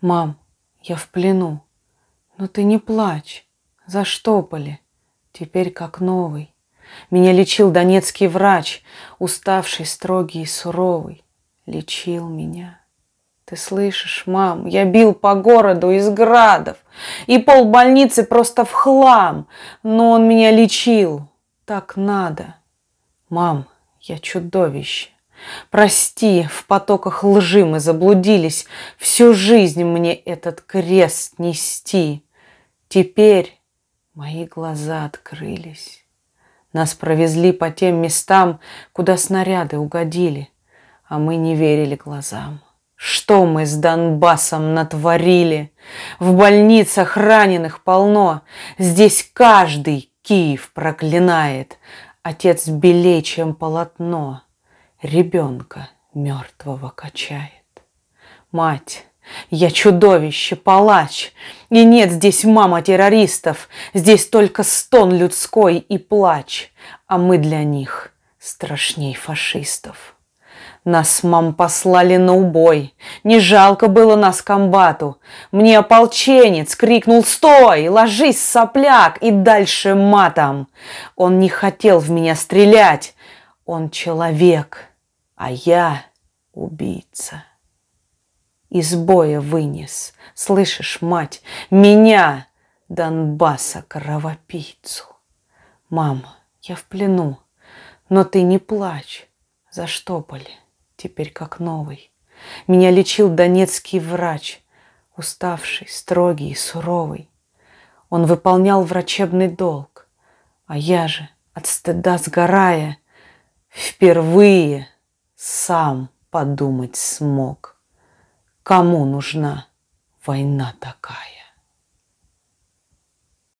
«Мам, я в плену. Но ты не плачь. Заштопали. Теперь как новый. Меня лечил донецкий врач, уставший, строгий и суровый. Лечил меня. Ты слышишь, мам, я бил по городу из градов, и пол больницы просто в хлам, но он меня лечил. Так надо. Мам, я чудовище. Прости, в потоках лжи мы заблудились, Всю жизнь мне этот крест нести. Теперь мои глаза открылись. Нас провезли по тем местам, куда снаряды угодили, А мы не верили глазам. Что мы с Донбассом натворили? В больницах раненых полно, Здесь каждый Киев проклинает, Отец белее, чем полотно ребенка мертвого качает. Мать, я чудовище, палач, и нет здесь мама террористов, здесь только стон людской и плач, а мы для них страшней фашистов. Нас, мам, послали на убой. Не жалко было нас комбату. Мне ополченец крикнул «Стой! Ложись, сопляк!» и дальше матом. Он не хотел в меня стрелять. Он человек а я убийца. Из боя вынес, слышишь, мать, меня, Донбасса, кровопийцу. Мама, я в плену, но ты не плачь. За что были? теперь как новый. Меня лечил донецкий врач, уставший, строгий и суровый. Он выполнял врачебный долг, а я же, от стыда сгорая, впервые – сам подумать смог, кому нужна война такая.